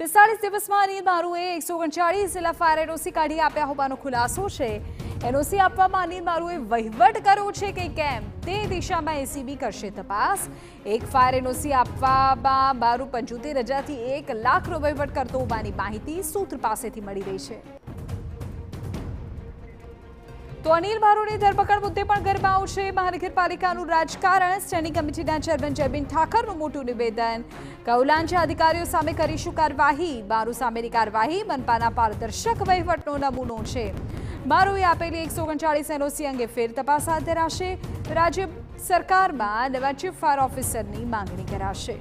પિસ્તાળીસ દિવસમાં અનિલ મારુએ એકસો ઓગણચાળીસ જિલ્લા ફાયર એનઓસી કાઢી આપ્યા હોવાનો ખુલાસો છે એનઓસી આપવામાં અનિલ મારુએ વહીવટ કરવો છે કે કેમ તે દિશામાં એસીબી કરશે તપાસ એક ફાયર એનઓસી આપવામાં મારું પંચોતેર હજારથી એક લાખનો વહીવટ કરતો હોવાની માહિતી સૂત્ર પાસેથી મળી રહી છે તો અનિલ બારોટની ધરપકડ મુદ્દે પણ ગરમાવું છે મહાનગરપાલિકાનું રાજકારણ સ્ટેન્ડિંગ કમિટીના ચેરમેન જયબીન ઠાકરનું મોટું નિવેદન કૌલાંચા અધિકારીઓ સામે કરીશું કાર્યવાહી બારુ સામેની કાર્યવાહી મનપાના પારદર્શક વહીવટનો નમૂનો છે બારુએ આપેલી એકસો ઓગણચાળીસ એનઓસી અંગે ફેર તપાસ હાથ ધરાશે રાજ્ય સરકારમાં નવા ચીફ ફાયર ઓફિસરની માંગણી કરાશે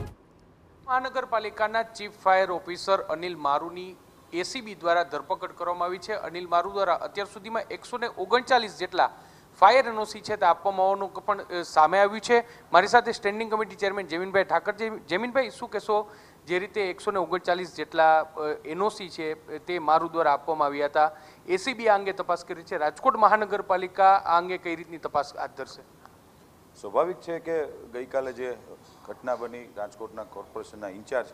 મહાનગરપાલિકાના ચીફ ફાયર ઓફિસર અનિલ મારુની એસીબી દ્વારા ધરપકડ કરવામાં આવી છે અનિલ મારુ દ્વારા અત્યાર સુધીમાં એકસો ઓગણચાલીસ જેટલા ફાયર એનઓસી છે તે આપવામાં આવવાનું પણ સામે આવ્યું છે મારી સાથે સ્ટેન્ડિંગ કમિટી ચેરમેન જેમીનભાઈ ઠાકર જેમીનભાઈ શું કહેશો જે રીતે એકસો ઓગણચાલીસ જેટલા એનઓસી છે તે મારું દ્વારા આપવામાં આવ્યા હતા એસીબી આ અંગે તપાસ કરી છે રાજકોટ મહાનગરપાલિકા આ અંગે કઈ રીતની તપાસ હાથ ધરશે સ્વાભાવિક છે કે ગઈકાલે જે ઘટના બની રાજકોટના કોર્પોરેશનના ઇન્ચાર્જ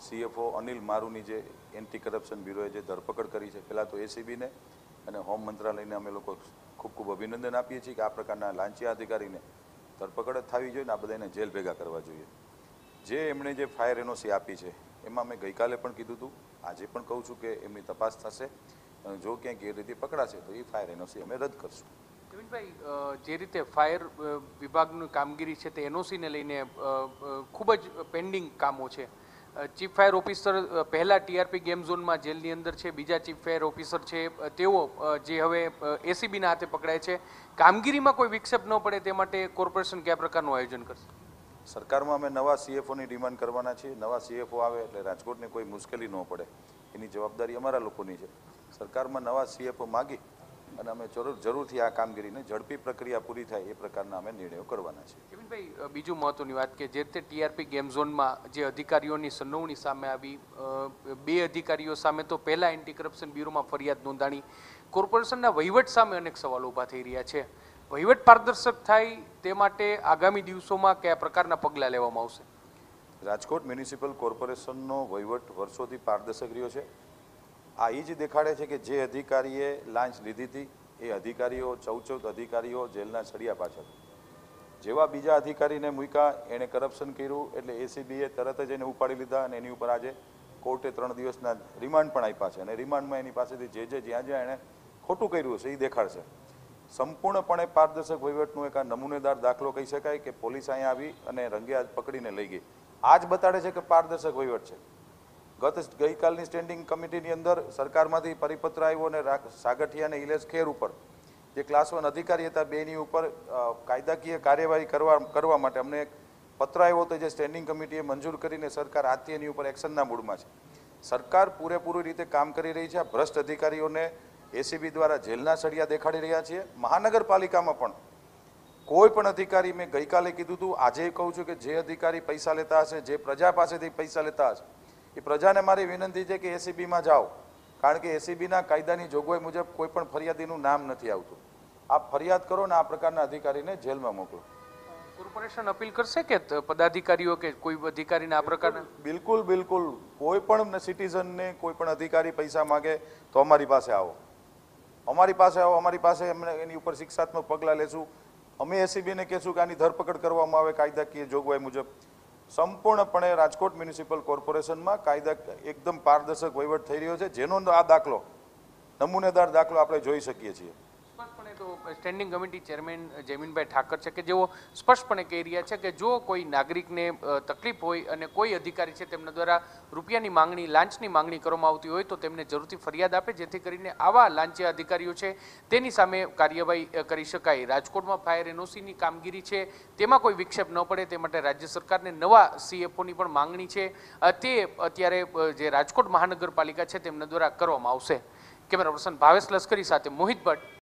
સીએફઓ અનિલ મારુની જે એન્ટી કરપ્શન બ્યુરોએ જે ધરપકડ કરી છે પહેલાં તો એસીબીને અને હોમ મંત્રાલયને અમે લોકો ખૂબ ખૂબ અભિનંદન આપીએ છીએ કે આ પ્રકારના લાંચિયા અધિકારીને ધરપકડ જ થવી જોઈએ ને આ બધાને જેલ ભેગા કરવા જોઈએ જે એમણે જે ફાયર એનઓસી આપી છે એમાં મેં ગઈકાલે પણ કીધું હતું આજે પણ કહું છું કે એમની તપાસ થશે અને જો ક્યાંક એ રીતે પકડાશે તો એ ફાયર એનઓસી અમે રદ કરશું પ્રવીણભાઈ જે રીતે ફાયર વિભાગની કામગીરી છે તે એનઓસીને લઈને ખૂબ જ પેન્ડિંગ કામો છે ચીફ ફાયર ઓફિસર પહેલાં ટીઆરપી ગેમ ઝોનમાં જેલની અંદર છે બીજા ચીફ ફાયર ઓફિસર છે તેઓ જે હવે એસીબીના હાથે પકડાય છે કામગીરીમાં કોઈ વિક્ષેપ ન પડે તે માટે કોર્પોરેશન કયા પ્રકારનું આયોજન કરશે સરકારમાં અમે નવા સીએફઓની ડિમાન્ડ કરવાના છીએ નવા સીએફઓ આવે એટલે રાજકોટને કોઈ મુશ્કેલી ન પડે એની જવાબદારી અમારા લોકોની છે સરકારમાં નવા સીએફઓ માગી અને અમે જરૂર જરૂરથી આ કામગીરીને ઝડપી પ્રક્રિયા પૂરી થાય એ પ્રકારના અમે નિર્ણયો કરવાના છે કેવિનભાઈ બીજું મહત્વની વાત કે જે તે ટીઆરપી ગેમ ઝોનમાં જે અધિકારીઓની સનવણી સામે આવી બે અધિકારીઓ સામે તો પહેલા એન્ટી કરપ્શન બ્યુરોમાં ફરિયાદ નોંધાણી કોર્પોરેશનના વહીવટ સામે અનેક સવાલો ઊભા થઈ રહ્યા છે વહીવટ પારદર્શક થાય તે માટે આગામી દિવસોમાં કયા પ્રકારના પગલાં લેવામાં આવશે રાજકોટ મ્યુનિસિપલ કોર્પોરેશનનો વહીવટ વર્ષોથી પારદર્શક રહ્યો છે આ એ જ દેખાડે છે કે જે અધિકારીએ લાંચ લીધી હતી એ અધિકારીઓ ચૌદ ચૌદ અધિકારીઓ જેલના છડિયા પાછળ જેવા બીજા અધિકારીને મૂક્યા એણે કરપ્શન કર્યું એટલે એસીબીએ તરત જ એને ઉપાડી લીધા અને એની ઉપર આજે કોર્ટે ત્રણ દિવસના રિમાન્ડ પણ આપ્યા છે અને રિમાન્ડમાં એની પાસેથી જે જે જ્યાં જ્યાં એણે ખોટું કર્યું હશે એ દેખાડશે સંપૂર્ણપણે પારદર્શક વહીવટનું એક આ નમૂનેદાર દાખલો કહી શકાય કે પોલીસ અહીંયા આવી અને રંગે હાથ પકડીને લઈ ગઈ આ જ બતાડે છે કે પારદર્શક વહીવટ છે ગત ગઈકાલની સ્ટેન્ડિંગ કમિટીની અંદર સરકારમાંથી પરિપત્ર આવ્યો અને સાગઠિયા અને ઇલેશ ખેર ઉપર જે ક્લાસ વન અધિકારી હતા બેની ઉપર કાયદાકીય કાર્યવાહી કરવા કરવા માટે અમને એક પત્ર આવ્યો હતો જે સ્ટેન્ડિંગ કમિટીએ મંજૂર કરીને સરકાર આજથી એની ઉપર એક્શનના મૂડમાં છે સરકાર પૂરેપૂરી રીતે કામ કરી રહી છે આ ભ્રષ્ટ અધિકારીઓને એસીબી દ્વારા જેલના સળિયા દેખાડી રહ્યા છીએ મહાનગરપાલિકામાં પણ કોઈ પણ અધિકારી મેં ગઈકાલે કીધું હતું આજે કહું છું કે જે અધિકારી પૈસા લેતા હશે જે પ્રજા પાસેથી પૈસા લેતા હશે એ પ્રજાને મારી વિનંતી છે કે એસીબીમાં જાઓ કારણ કે એસીબીના કાયદાની જોગવાઈ મુજબ કોઈ પણ ફરિયાદીનું નામ નથી આવતું આપ ફરિયાદ કરો ને આ પ્રકારના અધિકારીને જેલમાં મોકલો કોર્પોરેશન અપીલ કરશે કે પદાધિકારીઓ કે કોઈ અધિકારીને આ પ્રકારના બિલકુલ બિલકુલ કોઈ પણ સિટીઝનને કોઈ પણ અધિકારી પૈસા માંગે તો અમારી પાસે આવો અમારી પાસે આવો અમારી પાસે એમને એની ઉપર શિક્ષાત્મક પગલાં લેશું અમે એસીબીને કહેશું કે આની ધરપકડ કરવામાં આવે કાયદાકીય જોગવાઈ મુજબ સંપૂર્ણપણે રાજકોટ મ્યુનિસિપલ કોર્પોરેશનમાં કાયદા એકદમ પારદર્શક વહીવટ થઈ રહ્યો છે જેનો આ દાખલો નમૂનેદાર દાખલો આપણે જોઈ શકીએ છીએ તો સ્ટેન્ડિંગ કમિટી ચેરમેન જયમીનભાઈ ઠાકર છે કે જેઓ સ્પષ્ટપણે કહી રહ્યા છે કે જો કોઈ નાગરિકને તકલીફ હોય અને કોઈ અધિકારી છે તેમના દ્વારા રૂપિયાની માંગણી લાંચની માંગણી કરવામાં આવતી હોય તો તેમને જરૂરથી ફરિયાદ આપે જેથી કરીને આવા લાંચિયા અધિકારીઓ છે તેની સામે કાર્યવાહી કરી શકાય રાજકોટમાં ફાયર એનઓસીની કામગીરી છે તેમાં કોઈ વિક્ષેપ ન પડે તે માટે રાજ્ય સરકારને નવા સીએફઓની પણ માંગણી છે તે અત્યારે જે રાજકોટ મહાનગરપાલિકા છે તેમના દ્વારા કરવામાં આવશે કેમેરા પર્સન ભાવેશ લશ્કરી સાથે મોહિત ભટ્ટ